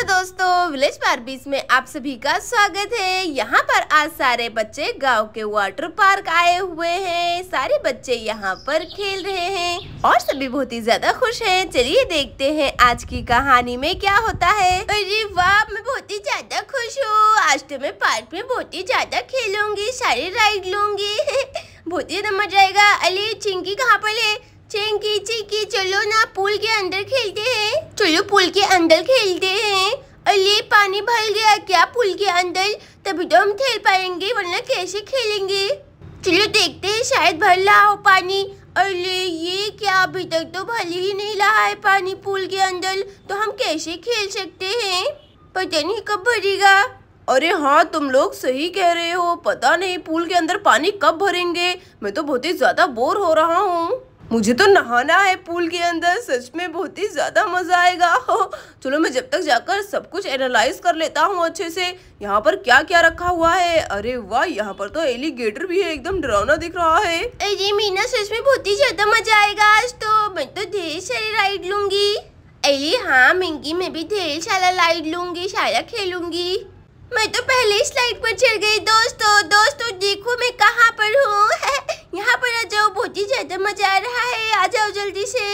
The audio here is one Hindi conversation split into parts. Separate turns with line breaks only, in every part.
हेलो दोस्तों विलेज बारबीज में आप सभी का स्वागत है यहाँ पर आज सारे बच्चे गांव के वाटर पार्क आए हुए हैं सारे बच्चे यहाँ पर खेल रहे हैं और सभी बहुत ही ज्यादा खुश हैं चलिए देखते हैं आज की कहानी में क्या होता है अरे वाह मैं बहुत ही ज्यादा खुश हूँ आज तो मैं पार्क में बहुत ही ज्यादा खेलूंगी सारी राइड लूंगी बहुत ही मजा आएगा अली चिंकी कहाँ पर है चेंकी चिंकी चलो ना पूल के अंदर खेलते हैं चलो पूल के अंदर खेलते हैं अरे पानी भर गया क्या पूल के अंदर तभी तो हम खेल पाएंगे वरना कैसे खेलेंगे चलो देखते हैं शायद भर रहा हो पानी अरे ये क्या अभी तक तो भर ही नहीं रहा है पानी पूल के अंदर तो हम कैसे खेल सकते हैं पता नहीं कब भरेगा अरे हाँ तुम लोग सही कह रहे हो पता नहीं पूल के अंदर पानी कब भरेंगे मैं तो बहुत ही ज़्यादा बोर हो रहा हूँ मुझे तो नहाना है पूल के अंदर सच में बहुत ही ज़्यादा मज़ा आएगा चलो मैं जब तक जाकर सब कुछ एनालाइज कर लेता हूँ अच्छे से यहाँ पर क्या क्या रखा हुआ है अरे वाह यहाँ पर तो एलिगेटर भी है एकदम डरावना दिख रहा है अरे मीना सच में बहुत ही ज़्यादा मज़ा आएगा आज तो मैं तो ढेर सारी राइड लूंगी अरे हाँ मिंगी मैं भी ढेर सारा राइड लूंगी सारा खेलूंगी मैं तो पहले स्लाइड पर चढ़ गई दोस्तों दोस्तों देखो मैं कहाँ पर हूँ यहाँ पर आ जाओ बहुत ही ज्यादा मजा आ रहा है आ जाओ जल्दी से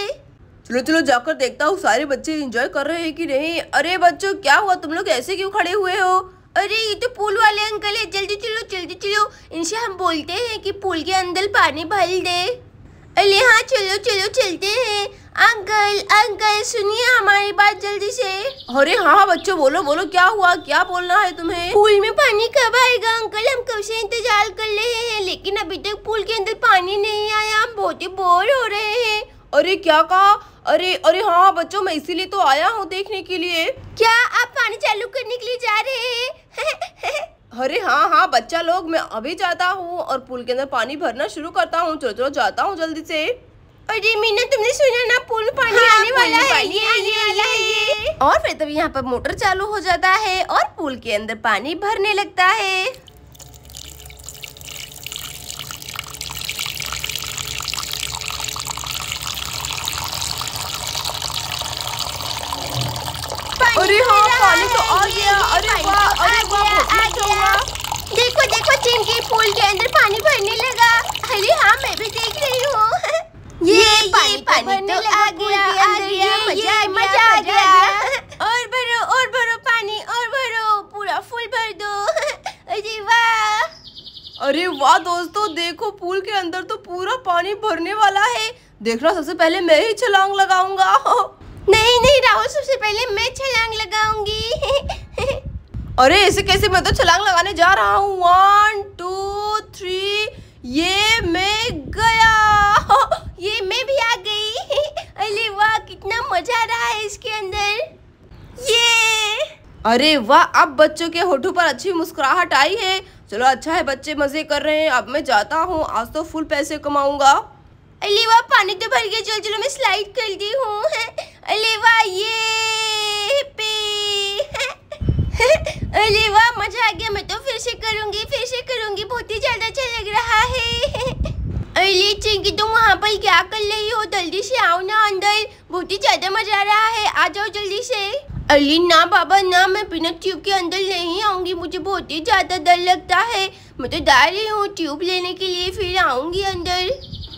चलो चलो जाकर देखता हूँ सारे बच्चे इंजॉय कर रहे हैं कि नहीं अरे बच्चों क्या हुआ तुम लोग ऐसे क्यों खड़े हुए हो अरे ये तो पुल वाले अंकल है जल्दी चलो जल्दी चलो इनसे हम बोलते हैं कि पुल के अंदर पानी भर दे अरे हाँ चलो चलो चलते हैं अंकल अंकल सुनिए हमारी बात जल्दी से अरे हाँ हाँ बच्चों बोलो बोलो क्या हुआ क्या बोलना है तुम्हें पूल में पानी कब आएगा अंकल हम कब से इंतजार कर रहे हैं लेकिन अभी तक पूल के अंदर पानी नहीं आया हम बहुत ही बोर हो रहे हैं अरे क्या कहा अरे अरे हाँ बच्चों मैं इसीलिए तो आया हूँ देखने के लिए क्या आप पानी चालू करने के लिए जा रहे हैं अरे हाँ हाँ बच्चा लोग मैं अभी जाता हूँ और पूल के अंदर पानी भरना शुरू करता हूँ चलो चलो जाता हूँ जल्दी से अरे मीना तुमने सुना ना पुल पानी हाँ, आने वाला है ये ये वाला ये और फिर तब यहाँ पर मोटर चालू हो जाता है और पुल के अंदर पानी भरने लगता है अरे तो हाँ पानी तो आ गया अरे वाह तो अरे वाह आ गया देखो देखो चिंकी पुल के अंदर पानी भरने लगा अरे हाँ मैं भी देख रही हूँ पानी तो आ गया आ गया मजा आ मजा आ गया और भरो और भरो पानी और भरो पूरा फुल भर दो अरे वाह अरे वाह दोस्तों देखो पूल के अंदर तो पूरा पानी भरने वाला है देखना सबसे पहले मैं ही छलांग लगाऊंगा नहीं नहीं राहुल सबसे पहले मैं छलांग लगाऊंगी अरे ऐसे कैसे मैं तो छलांग लगाने जा रहा हूँ वन टू थ्री ये मैं गया ये मैं भी आ गई अरे वाह कितना मजा आ रहा है इसके अंदर ये अरे वाह अब बच्चों के होठों पर अच्छी मुस्कुराहट आई है चलो अच्छा है बच्चे मजे कर रहे हैं अब मैं जाता हूँ आज तो फुल पैसे कमाऊंगा अरे वाह पानी तो भर गया चलो चलो मैं स्लाइड कर दी हूँ अरे वाह ये पे अरे वाह मजा आ गया मैं तो फिर से करूँगी फिर से करूँगी बहुत ही चलिए चिंकी तुम तो वहाँ पर क्या कर रही हो जल्दी से आओ ना अंदर बहुत ही ज़्यादा मजा आ रहा है आ जाओ जल्दी से अली ना बाबा ना मैं बिना ट्यूब के अंदर नहीं आऊंगी मुझे बहुत ही ज़्यादा डर लगता है मैं तो जा रही हूँ ट्यूब लेने के लिए फिर आऊंगी अंदर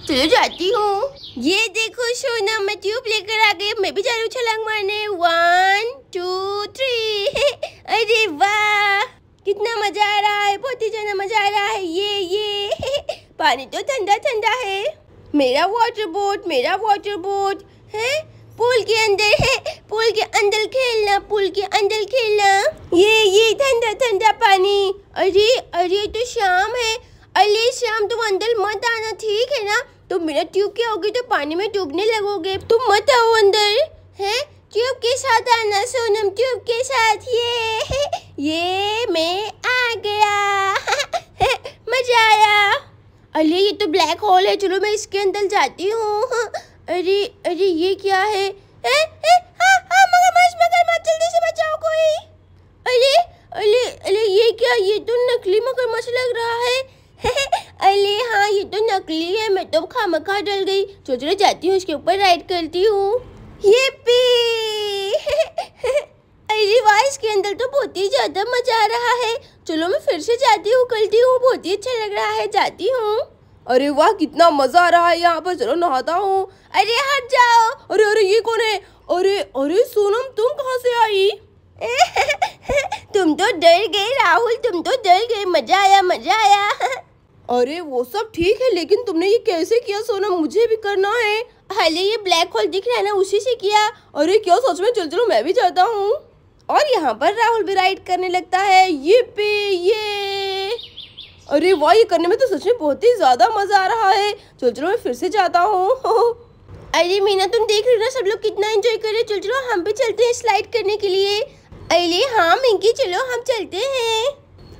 चलो जाती हूँ ये देखो सोना मैं ट्यूब लेकर आ गई मैं भी जा रही हूँ छलांग मारने वन टू थ्री अरे वाह कितना मज़ा आ रहा है बहुत ही ज़्यादा मज़ा आ रहा है ये ये पानी तो ठंडा ठंडा है मेरा वाटर बोट मेरा वाटर बोट है पूल के अंदर है पूल के अंदर खेलना पूल के अंदर खेलना ये ये ठंडा ठंडा पानी अरे अरे तो शाम है अरे शाम तुम अंदर मत आना ठीक है ना तुम मेरा ट्यूब क्या होगी तो पानी में डूबने लगोगे तुम मत आओ अंदर है ट्यूब के साथ आना सोनम ट्यूब के साथ ये ये ब्लैक होल है चलो मैं इसके अंदर जाती हूँ अरे अरे ये क्या है ए, ए, हा, हा, जल्दी से बचाओ कोई अरे अरे अरे ये क्या ये तो नकली मगरमच्छ लग रहा है अरे हाँ ये तो नकली है मैं तो डल गई चलो चलो जाती हूँ इसके ऊपर राइड करती हूँ ये पी अरे वाह इसके अंदर तो बहुत ही ज़्यादा मज़ा आ रहा है चलो मैं फिर से जाती हूँ करती हूँ बहुत ही अच्छा लग रहा है जाती हूँ अरे वाह कितना मजा आ रहा है यहाँ पर चलो नहाता हूँ अरे हट जाओ अरे अरे ये कौन है अरे अरे सोनम तुम कहाँ से आई तुम तो डर गए राहुल तुम तो डर गए मजा आया मजा आया अरे वो सब ठीक है लेकिन तुमने ये कैसे किया सोनम मुझे भी करना है हले ये ब्लैक होल दिख रहा है ना उसी से किया अरे क्या सोच में चल चलो मैं भी जाता हूँ और यहाँ पर राहुल भी राइड करने लगता है ये पे ये अरे वाह ये करने में तो सच में बहुत ही ज़्यादा मज़ा आ रहा है चलो चलो मैं फिर से जाता हूँ अरे मीना तुम देख रहे हो ना सब लोग कितना एंजॉय कर रहे हैं चलो चलो हम भी चलते हैं स्लाइड करने के लिए अरे हाँ मिंकी चलो हम चलते हैं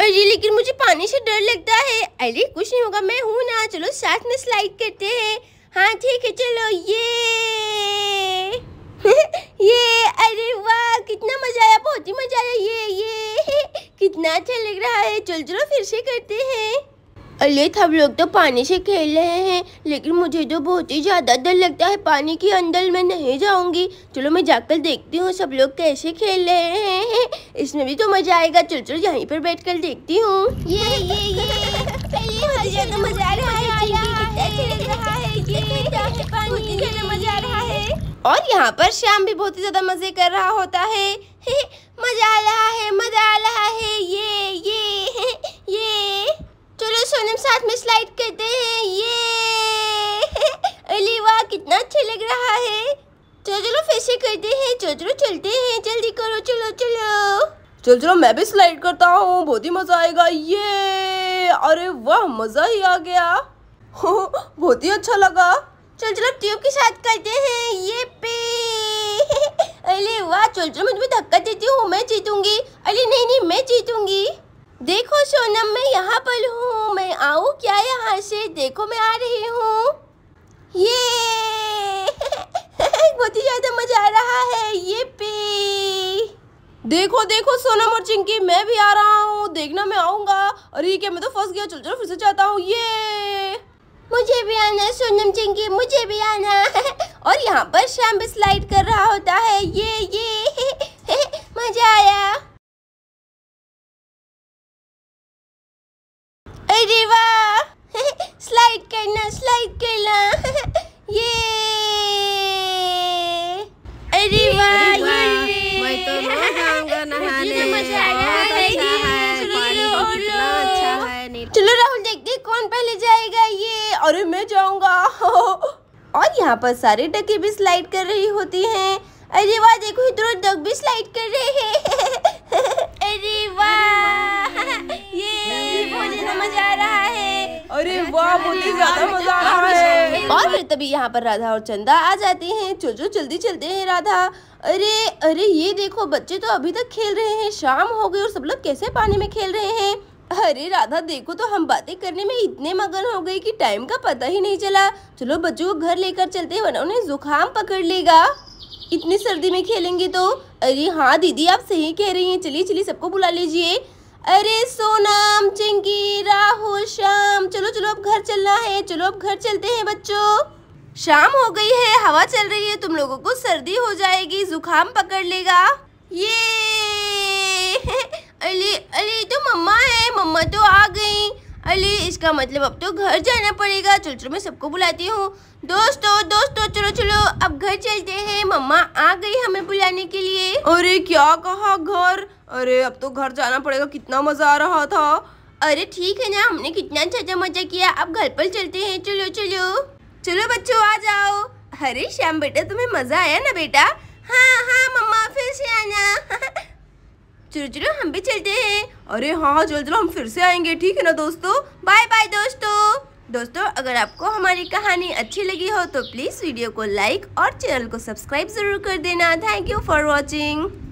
अरे लेकिन मुझे पानी से डर लगता है अरे कुछ नहीं होगा मैं हूँ ना चलो साथ में स्लाइड करते हैं हाँ ठीक है चलो ये चल चलो फिर से करते हैं अरे हम लोग तो पानी से खेल रहे हैं लेकिन मुझे तो बहुत ही ज़्यादा डर लगता है पानी के अंदर मैं नहीं जाऊंगी चलो मैं जाकर देखती हूँ सब लोग कैसे खेल रहे हैं इसमें भी तो मज़ा आएगा चलो चलो यहीं पर बैठ कर देखती हूँ ये ये ये मज़ा आ रहा है अच्छा अच्छा मज़ा आ रहा है और यहाँ पर श्याम भी बहुत ही ज़्यादा मज़े कर रहा होता है मज़ा आ रहा है मज़ा आ रहा चलो चलो मैं भी स्लाइड करता हूँ बहुत ही मज़ा आएगा ये अरे वाह मज़ा ही आ गया बहुत ही अच्छा लगा चल चलो ट्यूब के साथ करते हैं ये पे अरे वाह चल चलो मैं तुम्हें धक्का देती हूँ मैं जीतूंगी अरे नहीं नहीं मैं जीतूंगी देखो सोनम मैं यहाँ पर हूँ मैं आऊँ क्या यहाँ से देखो मैं आ रही हूँ ये बहुत ही ज़्यादा मज़ा आ रहा है ये पे देखो देखो सोनम और चिंकी मैं भी आ रहा हूँ देखना मैं आऊंगा अरे क्या मैं तो फंस गया चल चलो फिर से जाता हूँ ये मुझे भी आना है सोनम चिंकी मुझे भी आना है और यहाँ पर श्याम भी स्लाइड कर रहा होता है ये ये मजा आया अरे वाह स्लाइड करना स्लाइड करना ये
अरे वाह ये मैं तो
अच्छा अच्छा चलो राहुल देखते कौन पहले जाएगा ये और मैं जाऊंगा और यहाँ पर सारे डके भी स्लाइड कर रही होती हैं अरे वाह देखो इधर डक भी स्लाइड कर रहे हैं अरे वाह ये मुझे समझ आ रहा है अरे वाह बहुत ही ज्यादा मजा आ रहा है और फिर तभी यहाँ पर राधा और चंदा आ जाती हैं चलो जल्दी चलते हैं राधा अरे अरे ये देखो बच्चे तो अभी तक खेल रहे हैं शाम हो गई और सब लोग कैसे पानी में खेल रहे हैं अरे राधा देखो तो हम बातें करने में इतने मगन हो गए कि टाइम का पता ही नहीं चला चलो बच्चों को घर लेकर चलते हैं वरना उन्हें जुकाम पकड़ लेगा इतनी सर्दी में खेलेंगे तो अरे हाँ दीदी आप सही कह रही हैं चलिए चलिए सबको बुला लीजिए अरे सोनम चिंकी राहुल श्याम चलो चलो अब घर चलना है चलो अब घर चलते हैं बच्चों शाम हो गई है हवा चल रही है तुम लोगों को सर्दी हो जाएगी जुकाम पकड़ लेगा ये अली अली तो मम्मा है मम्मा तो आ गई अली इसका मतलब अब तो घर जाना पड़ेगा चलो चलो मैं सबको बुलाती हूँ दोस्तों दोस्तों चलो चलो अब घर चलते हैं मम्मा आ गई हमें बुलाने के लिए अरे क्या कहा घर अरे अब तो घर जाना पड़ेगा कितना मज़ा आ रहा था अरे ठीक है ना हमने कितना अच्छा मजा किया अब घर पर चलते हैं चलो चलो चलो बच्चों आ जाओ अरे श्याम बेटा तुम्हें मज़ा आया ना बेटा हाँ हाँ मम्मा फिर से आना चलो चलो हम भी चलते हैं अरे हाँ चलो चलो हम फिर से आएंगे ठीक है ना दोस्तों बाय बाय दोस्तों दोस्तों अगर आपको हमारी कहानी अच्छी लगी हो तो प्लीज़ वीडियो को लाइक और चैनल को सब्सक्राइब ज़रूर कर देना थैंक यू फॉर वॉचिंग